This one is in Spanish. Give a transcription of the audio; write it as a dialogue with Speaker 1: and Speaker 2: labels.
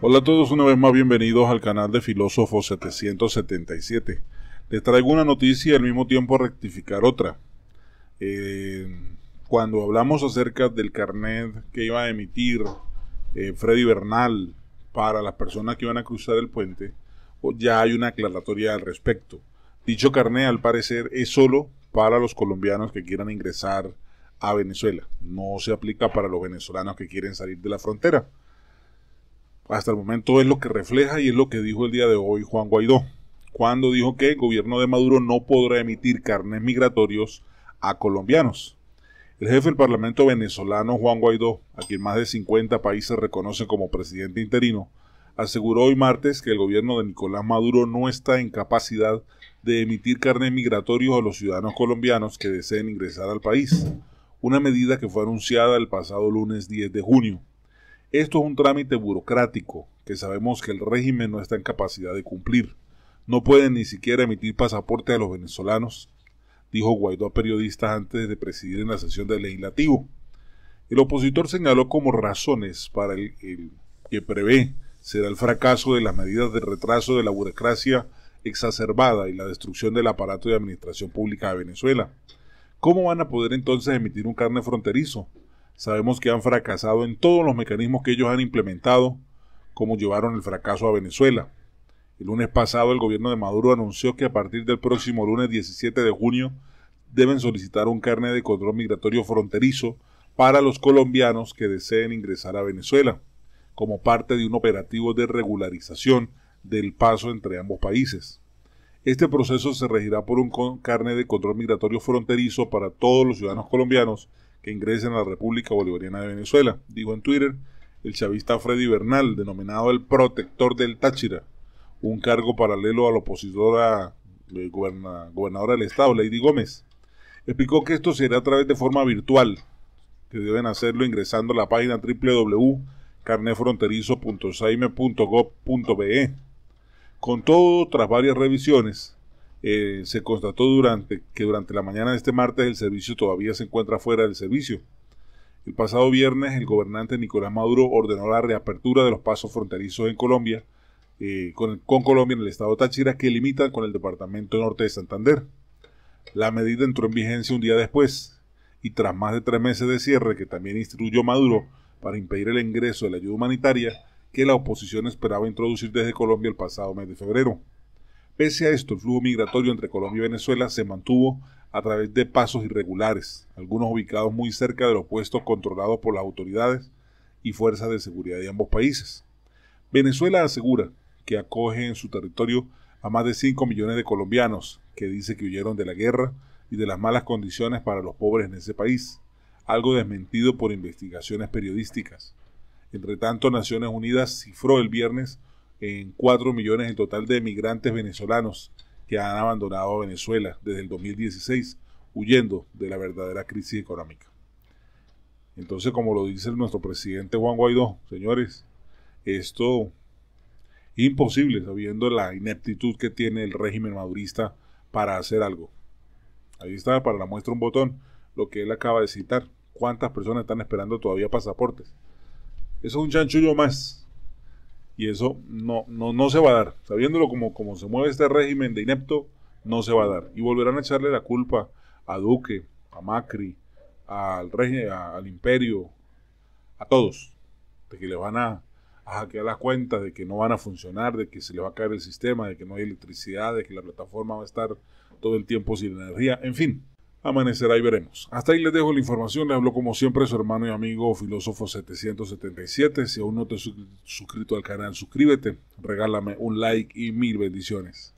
Speaker 1: Hola a todos, una vez más bienvenidos al canal de Filósofo 777. Les traigo una noticia y al mismo tiempo rectificar otra. Eh, cuando hablamos acerca del carnet que iba a emitir eh, Freddy Bernal para las personas que iban a cruzar el puente, pues, ya hay una aclaratoria al respecto. Dicho carnet, al parecer, es solo para los colombianos que quieran ingresar a Venezuela. No se aplica para los venezolanos que quieren salir de la frontera hasta el momento es lo que refleja y es lo que dijo el día de hoy Juan Guaidó, cuando dijo que el gobierno de Maduro no podrá emitir carnes migratorios a colombianos. El jefe del Parlamento venezolano Juan Guaidó, a quien más de 50 países reconocen como presidente interino, aseguró hoy martes que el gobierno de Nicolás Maduro no está en capacidad de emitir carnes migratorios a los ciudadanos colombianos que deseen ingresar al país, una medida que fue anunciada el pasado lunes 10 de junio. Esto es un trámite burocrático que sabemos que el régimen no está en capacidad de cumplir. No pueden ni siquiera emitir pasaporte a los venezolanos, dijo Guaidó a periodistas antes de presidir en la sesión del legislativo. El opositor señaló como razones para el, que prevé será el fracaso de las medidas de retraso de la burocracia exacerbada y la destrucción del aparato de administración pública de Venezuela. ¿Cómo van a poder entonces emitir un carne fronterizo Sabemos que han fracasado en todos los mecanismos que ellos han implementado, como llevaron el fracaso a Venezuela. El lunes pasado el gobierno de Maduro anunció que a partir del próximo lunes 17 de junio deben solicitar un carnet de control migratorio fronterizo para los colombianos que deseen ingresar a Venezuela, como parte de un operativo de regularización del paso entre ambos países. Este proceso se regirá por un carnet de control migratorio fronterizo para todos los ciudadanos colombianos ingresen a la República Bolivariana de Venezuela. dijo en Twitter, el chavista Freddy Bernal, denominado el protector del Táchira, un cargo paralelo a la opositora eh, gobernadora del Estado, Lady Gómez. Explicó que esto será a través de forma virtual, que deben hacerlo ingresando a la página www.carnefronterizo.saime.gov.be. Con todo, tras varias revisiones, eh, se constató durante, que durante la mañana de este martes el servicio todavía se encuentra fuera del servicio. El pasado viernes el gobernante Nicolás Maduro ordenó la reapertura de los pasos fronterizos en Colombia, eh, con, con, Colombia en el estado de Táchira, que limitan con el departamento norte de Santander. La medida entró en vigencia un día después y tras más de tres meses de cierre que también instituyó Maduro para impedir el ingreso de la ayuda humanitaria que la oposición esperaba introducir desde Colombia el pasado mes de febrero. Pese a esto, el flujo migratorio entre Colombia y Venezuela se mantuvo a través de pasos irregulares, algunos ubicados muy cerca de los puestos controlados por las autoridades y fuerzas de seguridad de ambos países. Venezuela asegura que acoge en su territorio a más de 5 millones de colombianos que dice que huyeron de la guerra y de las malas condiciones para los pobres en ese país, algo desmentido por investigaciones periodísticas. Entre tanto, Naciones Unidas cifró el viernes en 4 millones en total de migrantes venezolanos que han abandonado Venezuela desde el 2016, huyendo de la verdadera crisis económica. Entonces, como lo dice nuestro presidente Juan Guaidó, señores, esto imposible sabiendo la ineptitud que tiene el régimen madurista para hacer algo. Ahí está, para la muestra un botón, lo que él acaba de citar. ¿Cuántas personas están esperando todavía pasaportes? Eso es un chanchullo más y eso no, no, no se va a dar. Sabiéndolo como, se mueve este régimen de inepto, no se va a dar. Y volverán a echarle la culpa a Duque, a Macri, al, rey al imperio, a todos, de que le van a, a hackear las cuentas, de que no van a funcionar, de que se les va a caer el sistema, de que no hay electricidad, de que la plataforma va a estar todo el tiempo sin energía, en fin. Amanecerá y veremos. Hasta ahí les dejo la información. Le hablo como siempre su hermano y amigo Filósofo 777. Si aún no te has suscrito al canal, suscríbete, regálame un like y mil bendiciones.